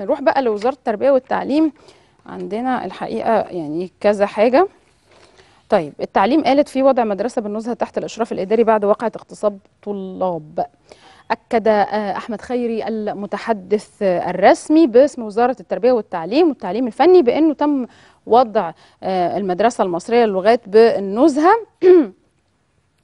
نروح بقى لوزاره التربيه والتعليم عندنا الحقيقه يعني كذا حاجه طيب التعليم قالت في وضع مدرسه بالنزهه تحت الاشراف الاداري بعد وقعه اغتصاب طلاب أكد آه، أحمد خيري المتحدث الرسمي باسم وزارة التربية والتعليم والتعليم الفني بأنه تم وضع آه، المدرسة المصرية للغات بالنزهة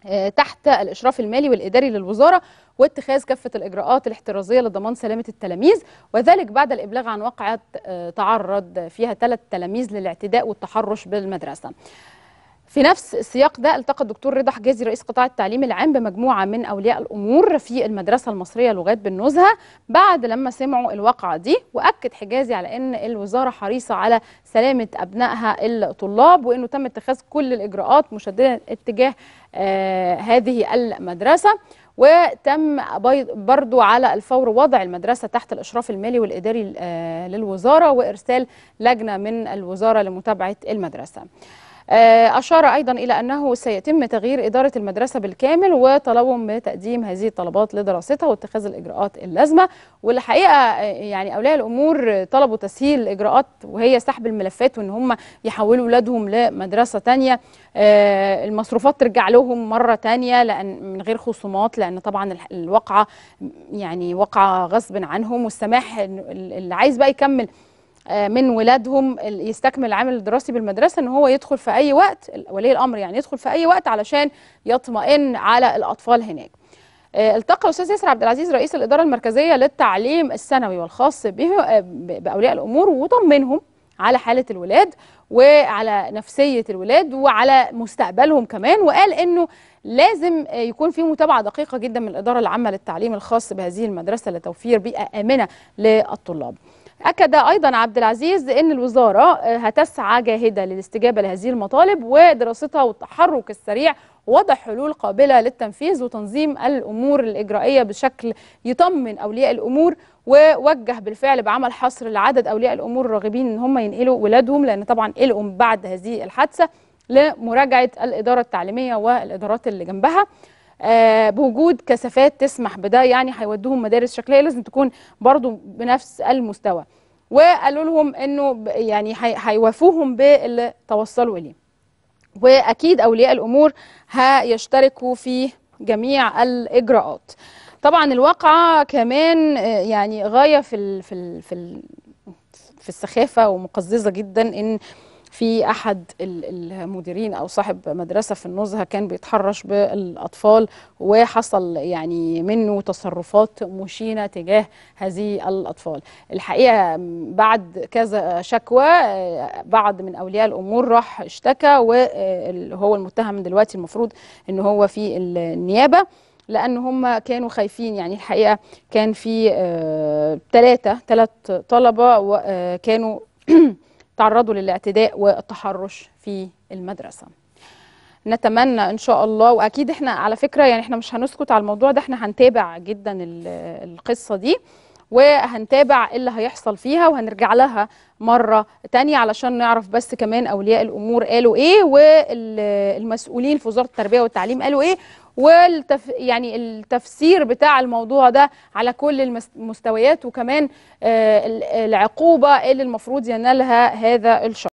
آه، تحت الإشراف المالي والإداري للوزارة واتخاذ كافة الإجراءات الاحترازية لضمان سلامة التلاميذ وذلك بعد الإبلاغ عن واقعة آه، تعرض فيها ثلاث تلاميذ للاعتداء والتحرش بالمدرسة في نفس السياق ده التقى الدكتور رضا حجازي رئيس قطاع التعليم العام بمجموعه من اولياء الامور في المدرسه المصريه لغات بالنزهه بعد لما سمعوا الواقعه دي واكد حجازي على ان الوزاره حريصه على سلامه ابنائها الطلاب وانه تم اتخاذ كل الاجراءات مشددا اتجاه آه هذه المدرسه وتم برضو على الفور وضع المدرسة تحت الإشراف المالي والإداري آه، للوزارة وإرسال لجنة من الوزارة لمتابعة المدرسة آه، أشار أيضا إلى أنه سيتم تغيير إدارة المدرسة بالكامل وتلوم بتقديم هذه الطلبات لدراستها واتخاذ الإجراءات اللازمة والحقيقة آه، يعني أولياء الأمور طلبوا تسهيل الإجراءات وهي سحب الملفات وإن هم يحولوا أولادهم لمدرسة تانية آه، المصروفات ترجع لهم مرة تانية لأن من غير خصومات لأن طبعا الواقعة يعني واقعة غصب عنهم والسماح اللي عايز بقى يكمل آه، من ولادهم يستكمل العام الدراسي بالمدرسه ان هو يدخل في اي وقت ولي الامر يعني يدخل في اي وقت علشان يطمئن على الاطفال هناك. آه، التقى الاستاذ ياسر عبد العزيز رئيس الاداره المركزيه للتعليم الثانوي والخاص آه، باولياء الامور وطمنهم على حاله الولاد وعلى نفسيه الولاد وعلى مستقبلهم كمان وقال انه لازم يكون في متابعه دقيقه جدا من الاداره العامه للتعليم الخاص بهذه المدرسه لتوفير بيئه امنه للطلاب. أكد أيضا عبد العزيز أن الوزارة آه، هتسعى جاهدة للاستجابة لهذه المطالب ودراستها والتحرك السريع وضع حلول قابلة للتنفيذ وتنظيم الأمور الإجرائية بشكل يطمن أولياء الأمور ووجه بالفعل بعمل حصر لعدد أولياء الأمور الراغبين أن هم ينقلوا ولادهم لأن طبعا قلقوا بعد هذه الحادثة لمراجعة الإدارة التعليمية والإدارات اللي جنبها آه، بوجود كثافات تسمح بده يعني هيودوهم مدارس شكلها لازم تكون برضو بنفس المستوى وقالوا لهم انه يعني هيوافوهم باللي توصلوا اليه واكيد اولياء الامور هيشتركوا في جميع الاجراءات طبعا الواقعه كمان آه، يعني غايه في الـ في الـ في, في السخافه ومقززه جدا ان في احد المديرين او صاحب مدرسه في النزهه كان بيتحرش بالاطفال وحصل يعني منه تصرفات مشينه تجاه هذه الاطفال الحقيقه بعد كذا شكوى بعض من اولياء الامور راح اشتكى وهو المتهم دلوقتي المفروض ان هو في النيابه لان هم كانوا خايفين يعني الحقيقه كان في ثلاثه آه، ثلاث طلبه وكانوا آه، تعرضوا للاعتداء والتحرش في المدرسه نتمنى ان شاء الله واكيد احنا على فكره يعني احنا مش هنسكت على الموضوع ده احنا هنتابع جدا القصه دي وهنتابع إيه اللي هيحصل فيها وهنرجع لها مرة تانية علشان نعرف بس كمان أولياء الأمور قالوا إيه والمسؤولين في وزارة التربية والتعليم قالوا إيه والتف يعني التفسير بتاع الموضوع ده على كل المستويات وكمان آه، العقوبه اللي المفروض ينالها هذا الشخص